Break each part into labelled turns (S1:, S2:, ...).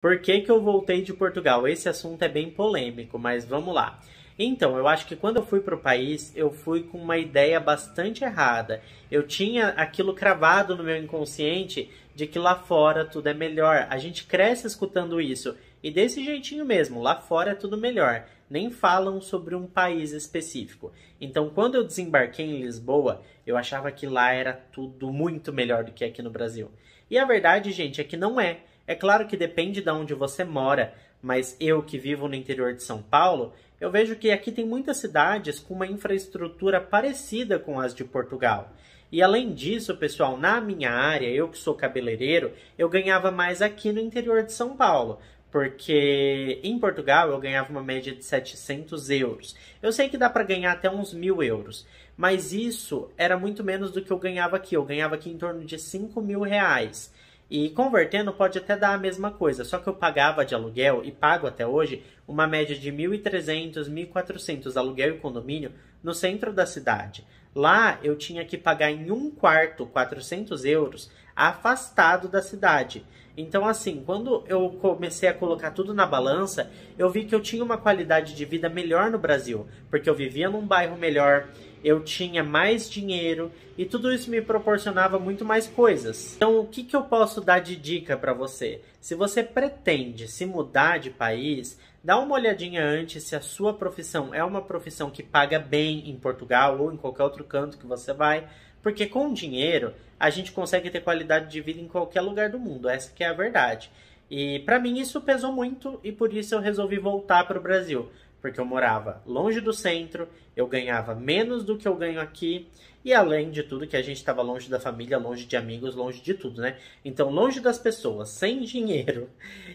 S1: Por que, que eu voltei de Portugal? Esse assunto é bem polêmico, mas vamos lá. Então, eu acho que quando eu fui para o país, eu fui com uma ideia bastante errada. Eu tinha aquilo cravado no meu inconsciente de que lá fora tudo é melhor. A gente cresce escutando isso. E desse jeitinho mesmo, lá fora é tudo melhor. Nem falam sobre um país específico. Então, quando eu desembarquei em Lisboa, eu achava que lá era tudo muito melhor do que aqui no Brasil. E a verdade, gente, é que não é. É claro que depende de onde você mora, mas eu que vivo no interior de São Paulo, eu vejo que aqui tem muitas cidades com uma infraestrutura parecida com as de Portugal. E além disso, pessoal, na minha área, eu que sou cabeleireiro, eu ganhava mais aqui no interior de São Paulo. Porque em Portugal eu ganhava uma média de 700 euros. Eu sei que dá para ganhar até uns mil euros, mas isso era muito menos do que eu ganhava aqui. Eu ganhava aqui em torno de 5 mil reais. E convertendo pode até dar a mesma coisa, só que eu pagava de aluguel e pago até hoje uma média de 1.300, 1.400 aluguel e condomínio no centro da cidade. Lá eu tinha que pagar em um quarto 400 euros afastado da cidade. Então, assim, quando eu comecei a colocar tudo na balança, eu vi que eu tinha uma qualidade de vida melhor no Brasil, porque eu vivia num bairro melhor, eu tinha mais dinheiro e tudo isso me proporcionava muito mais coisas. Então, o que, que eu posso dar de dica para você? Se você pretende se mudar de país, dá uma olhadinha antes se a sua profissão é uma profissão que paga bem em Portugal ou em qualquer outro canto que você vai, porque com dinheiro a gente consegue ter qualidade de vida em qualquer lugar do mundo, essa que é a verdade. E para mim isso pesou muito e por isso eu resolvi voltar para o Brasil porque eu morava longe do centro, eu ganhava menos do que eu ganho aqui, e além de tudo, que a gente estava longe da família, longe de amigos, longe de tudo, né? Então, longe das pessoas, sem dinheiro,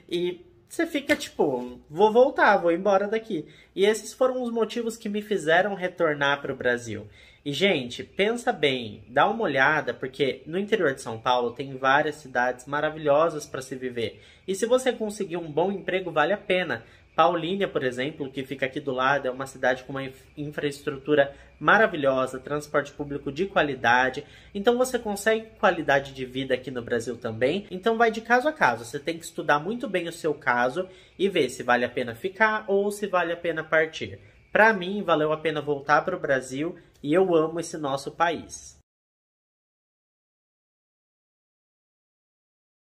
S1: e você fica tipo, vou voltar, vou embora daqui. E esses foram os motivos que me fizeram retornar para o Brasil. E, gente, pensa bem, dá uma olhada, porque no interior de São Paulo tem várias cidades maravilhosas para se viver. E se você conseguir um bom emprego, vale a pena. Paulínia, por exemplo, que fica aqui do lado, é uma cidade com uma infraestrutura maravilhosa, transporte público de qualidade. Então você consegue qualidade de vida aqui no Brasil também. Então vai de caso a caso. Você tem que estudar muito bem o seu caso e ver se vale a pena ficar ou se vale a pena partir. Para mim, valeu a pena voltar para o Brasil e eu amo esse nosso país.